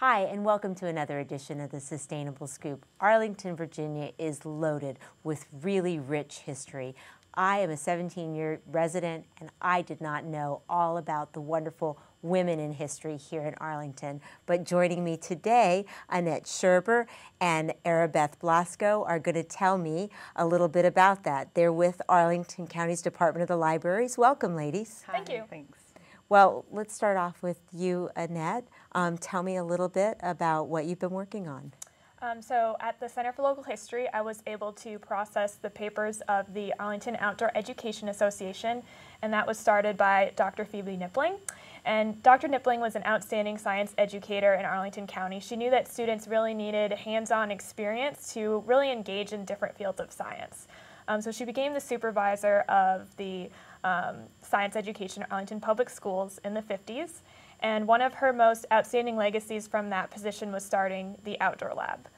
Hi, and welcome to another edition of the Sustainable Scoop. Arlington, Virginia is loaded with really rich history. I am a 17 year resident, and I did not know all about the wonderful women in history here in Arlington. But joining me today, Annette Sherber and Arabeth Blasco are going to tell me a little bit about that. They're with Arlington County's Department of the Libraries. Welcome, ladies. Hi. Thank you. Thanks. Well, let's start off with you, Annette. Um, tell me a little bit about what you've been working on. Um, so at the Center for Local History, I was able to process the papers of the Arlington Outdoor Education Association, and that was started by Dr. Phoebe Nippling. And Dr. Nippling was an outstanding science educator in Arlington County. She knew that students really needed hands-on experience to really engage in different fields of science. Um, so she became the supervisor of the um, science education at Arlington Public Schools in the 50s. And one of her most outstanding legacies from that position was starting the outdoor lab.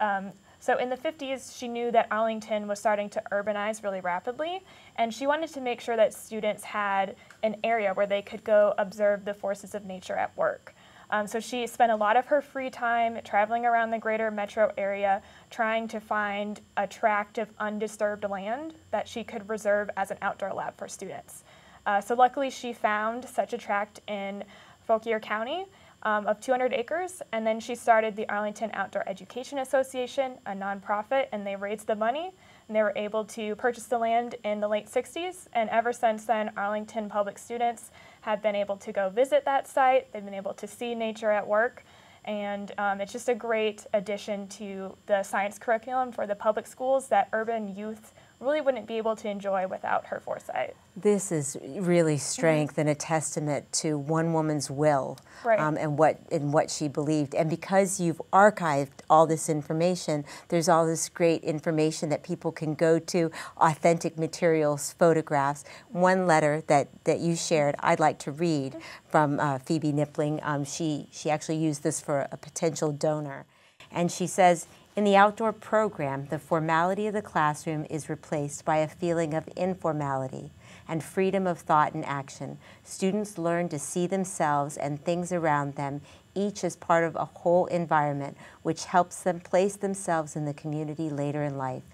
Um, so in the 50s, she knew that Arlington was starting to urbanize really rapidly, and she wanted to make sure that students had an area where they could go observe the forces of nature at work. Um, so she spent a lot of her free time traveling around the greater metro area trying to find a tract of undisturbed land that she could reserve as an outdoor lab for students. Uh, so luckily she found such a tract in Fauquier County um, of 200 acres, and then she started the Arlington Outdoor Education Association, a nonprofit, and they raised the money and they were able to purchase the land in the late 60s. And ever since then, Arlington public students have been able to go visit that site. They've been able to see nature at work. And um, it's just a great addition to the science curriculum for the public schools that urban youth really wouldn't be able to enjoy without her foresight. This is really mm-hmm. strength mm -hmm. and a testament to one woman's will right. um, and what and what she believed. And because you've archived all this information, there's all this great information that people can go to, authentic materials, photographs. One letter that, that you shared, I'd like to read mm -hmm. from uh, Phoebe Nippling. Um, she, she actually used this for a potential donor. And she says, in the outdoor program, the formality of the classroom is replaced by a feeling of informality and freedom of thought and action. Students learn to see themselves and things around them, each as part of a whole environment, which helps them place themselves in the community later in life.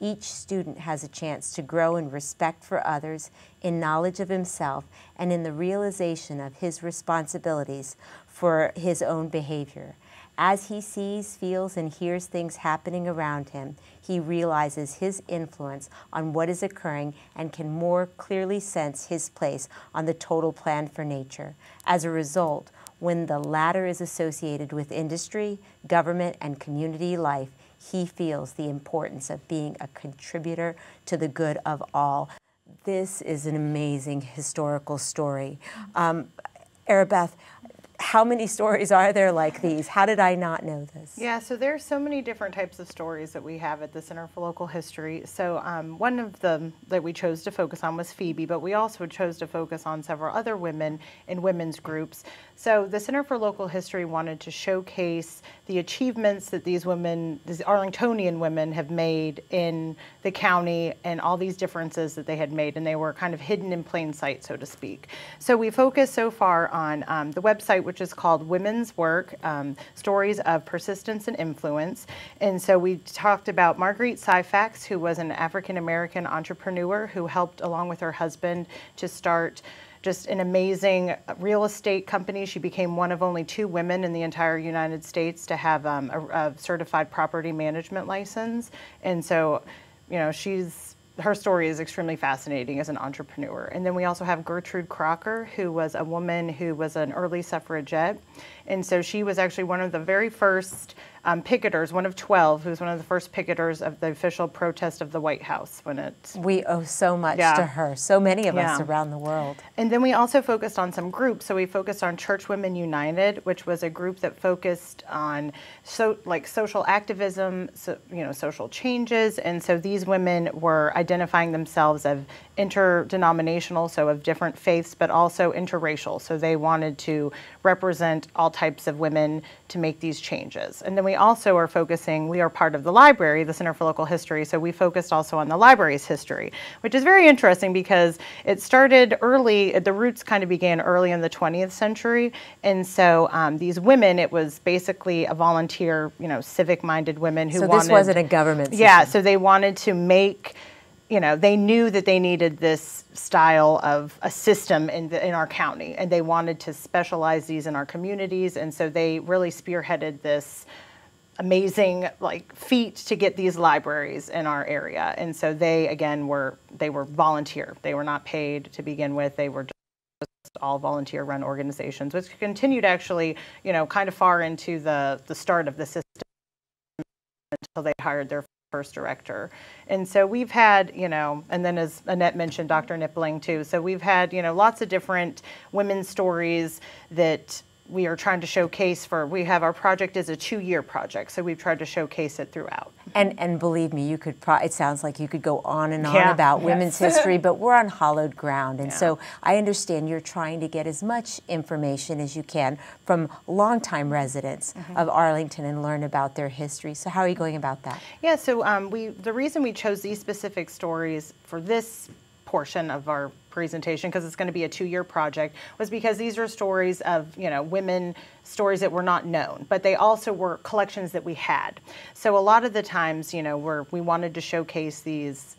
Each student has a chance to grow in respect for others, in knowledge of himself, and in the realization of his responsibilities for his own behavior. As he sees, feels, and hears things happening around him, he realizes his influence on what is occurring and can more clearly sense his place on the total plan for nature. As a result, when the latter is associated with industry, government, and community life, he feels the importance of being a contributor to the good of all. This is an amazing historical story. Um, Arabeth, how many stories are there like these? How did I not know this? Yeah, so there are so many different types of stories that we have at the Center for Local History. So um, one of them that we chose to focus on was Phoebe, but we also chose to focus on several other women in women's groups. So the Center for Local History wanted to showcase the achievements that these women, these Arlingtonian women, have made in the county and all these differences that they had made, and they were kind of hidden in plain sight, so to speak. So we focused so far on um, the website website, which is called Women's Work um, Stories of Persistence and Influence. And so we talked about Marguerite Syfax, who was an African American entrepreneur who helped, along with her husband, to start just an amazing real estate company. She became one of only two women in the entire United States to have um, a, a certified property management license. And so, you know, she's her story is extremely fascinating as an entrepreneur. And then we also have Gertrude Crocker, who was a woman who was an early suffragette. And so she was actually one of the very first um, picketers, one of 12, who's one of the first picketers of the official protest of the White House when it. We owe so much yeah. to her, so many of yeah. us around the world. And then we also focused on some groups. So we focused on Church Women United, which was a group that focused on so like social activism, so, you know, social changes. And so these women were identifying themselves as interdenominational, so of different faiths, but also interracial. So they wanted to represent all types of women to make these changes. And then we also are focusing, we are part of the library, the Center for Local History, so we focused also on the library's history, which is very interesting because it started early, the roots kind of began early in the 20th century. And so um, these women, it was basically a volunteer, you know, civic-minded women who so wanted- So this wasn't a government system. Yeah, so they wanted to make you know, they knew that they needed this style of a system in, the, in our county, and they wanted to specialize these in our communities, and so they really spearheaded this amazing like feat to get these libraries in our area. And so they again were they were volunteer. They were not paid to begin with. They were just all volunteer run organizations, which continued actually, you know, kind of far into the the start of the system until they hired their first director. And so we've had, you know, and then as Annette mentioned, Dr. Nippling too. So we've had, you know, lots of different women's stories that we are trying to showcase for we have our project is a two-year project so we've tried to showcase it throughout and and believe me you could pro- it sounds like you could go on and on yeah. about yes. women's history but we're on hollowed ground and yeah. so i understand you're trying to get as much information as you can from longtime residents mm-hmm. of arlington and learn about their history so how are you going about that yeah so um, we the reason we chose these specific stories for this portion of our presentation, because it's going to be a two-year project, was because these are stories of you know women, stories that were not known, but they also were collections that we had. So a lot of the times, you know, we we wanted to showcase these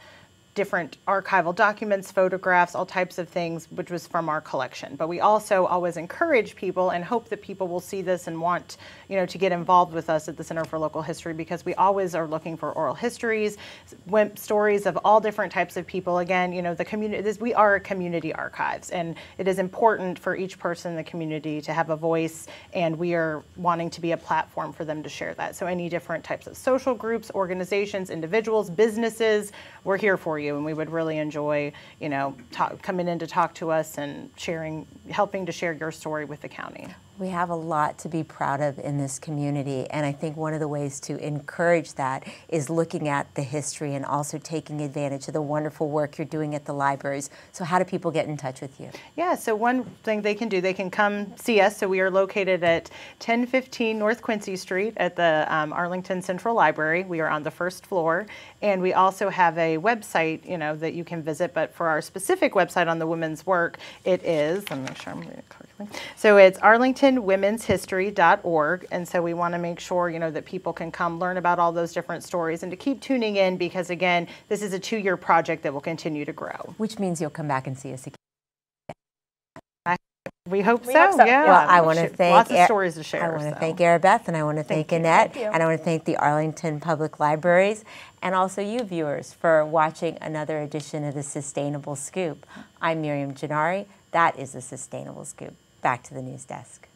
different archival documents, photographs, all types of things, which was from our collection. But we also always encourage people and hope that people will see this and want, you know, to get involved with us at the Center for Local History because we always are looking for oral histories, stories of all different types of people. Again, you know, the community, we are community archives and it is important for each person in the community to have a voice and we are wanting to be a platform for them to share that. So any different types of social groups, organizations, individuals, businesses, we're here for you you, and we would really enjoy, you know, talk, coming in to talk to us and sharing, helping to share your story with the county. We have a lot to be proud of in this community, and I think one of the ways to encourage that is looking at the history and also taking advantage of the wonderful work you're doing at the libraries. So how do people get in touch with you? Yeah, so one thing they can do, they can come see us. So we are located at 1015 North Quincy Street at the um, Arlington Central Library. We are on the first floor, and we also have a website, you know, that you can visit. But for our specific website on the women's work, it is, I'm not sure I'm reading correctly. So it's Arlington washingtonwomen'shistory.org. And so we want to make sure, you know, that people can come learn about all those different stories and to keep tuning in because, again, this is a two-year project that will continue to grow. Which means you'll come back and see us again. We hope, we so, hope so. Yeah. Well, I want to thank lots of stories to share. I want to so. thank Arabeth, and I want to thank, thank Annette, thank and I want to thank the Arlington Public Libraries, and also you viewers for watching another edition of the Sustainable Scoop. I'm Miriam Gennari. That is the Sustainable Scoop. Back to the news desk.